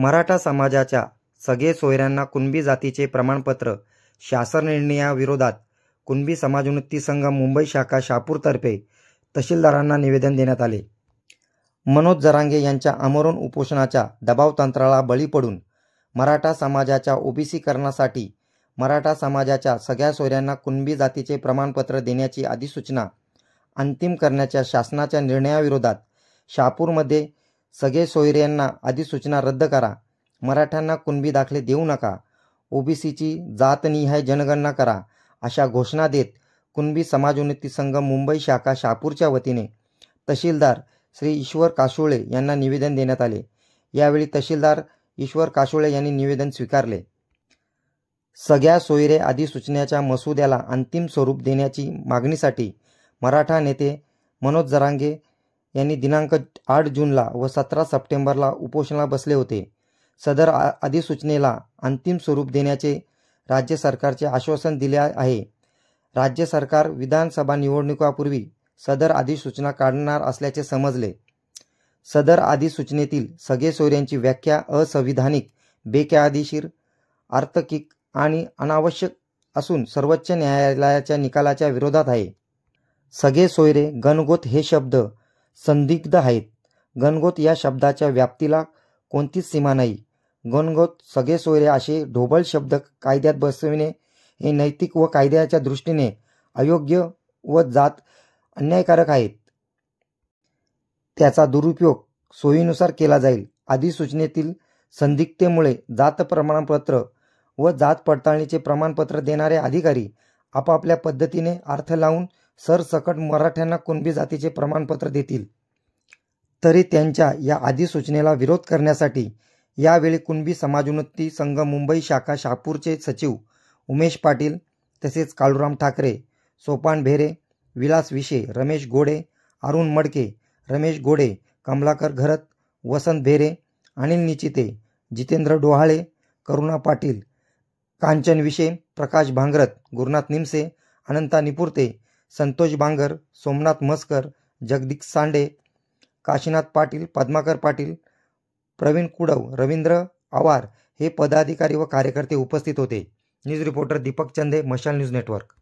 मराठा समाजाच्या सगळे सोयऱ्यांना कुणबी जातीचे प्रमाणपत्र शासन निर्णयाविरोधात कुणबी समाजोन्नती संघ मुंबई शाखा शहापूरतर्फे तहसीलदारांना निवेदन देण्यात आले मनोज जरांगे यांच्या अमरोन उपोषणाच्या दबावतंत्राला बळी पडून मराठा समाजाच्या ओबीसीकरणासाठी मराठा समाजाच्या सगळ्या सोयऱ्यांना कुणबी जातीचे प्रमाणपत्र देण्याची अधिसूचना अंतिम करण्याच्या शासनाच्या निर्णयाविरोधात शापूरमध्ये सगळे सोयऱ्यांना अधिसूचना रद्द करा मराठ्यांना कुणबी दाखले देऊ नका ओबीसीची जातनिहाय जनगणना करा अशा घोषणा देत कुणबी समाजोन्नती संघ मुंबई शाखा शापूरच्या वतीने तहसीलदार श्री ईश्वर काशोळे यांना निवेदन देण्यात आले यावेळी तहसीलदार ईश्वर काशोळे यांनी निवेदन स्वीकारले सगळ्या सोयरे अधिसूचनेच्या मसुद्याला अंतिम स्वरूप देण्याची मागणीसाठी मराठा नेते मनोज जरांगे यांनी दिनांक आठ जूनला व सतरा सप्टेंबरला उपोषणाला बसले होते सदर अधिसूचनेला अंतिम स्वरूप देण्याचे राज्य सरकारचे आश्वासन दिले आहे राज्य सरकार विधानसभा निवडणुकापूर्वी सदर अधिसूचना काढणार असल्याचे समजले सदर अधिसूचनेतील सगळे सोयऱ्यांची व्याख्या असंविधानिक बेकायदेशीर आर्थिक आणि अनावश्यक असून सर्वोच्च न्यायालयाच्या निकालाच्या विरोधात आहे सगळे सोयरे गणगोत हे शब्द संदिग्ध आहेत गणगोत या शब्दाच्या व्याप्तीला कोणतीच सीमा नाही गणगोत सगळे सोयरे असे ढोबळ शब्द कायद्यात बसविणे हे नैतिक व कायद्याच्या दृष्टीने अयोग्य व जात अन्यायकारक आहेत त्याचा दुरुपयोग सोयीनुसार केला जाईल अधिसूचनेतील संदिग्धतेमुळे जात प्रमाणपत्र व जात पडताळणीचे प्रमाणपत्र देणारे अधिकारी आपापल्या पद्धतीने अर्थ लावून सरसकट मराठ्यांना कुणबी जातीचे प्रमाणपत्र देतील तरी त्यांच्या या अधिसूचनेला विरोध करण्यासाठी यावेळी कुणबी समाजोन्नती संघ मुंबई शाखा शहापूरचे सचिव उमेश पाटील तसेच काळूराम ठाकरे सोपान भेरे विलास विशे रमेश गोडे अरुण मडके रमेश गोडे कमलाकर घरत वसंत भेरे अनिल निचिते जितेंद्र डोहाळे करुणा पाटील कांचन विशे प्रकाश भांगरत गुरुनाथ निमसे अनंता निपुरते संतोष बांगर सोमनाथ मस्कर जगदीश सांडे काशीनाथ पाटील पद्माकर पाटील प्रवीण कुडव रवींद्र आवार हे पदाधिकारी व कार्यकर्ते उपस्थित होते न्यूज रिपोर्टर दीपक चंदे मशाल न्यूज नेटवर्क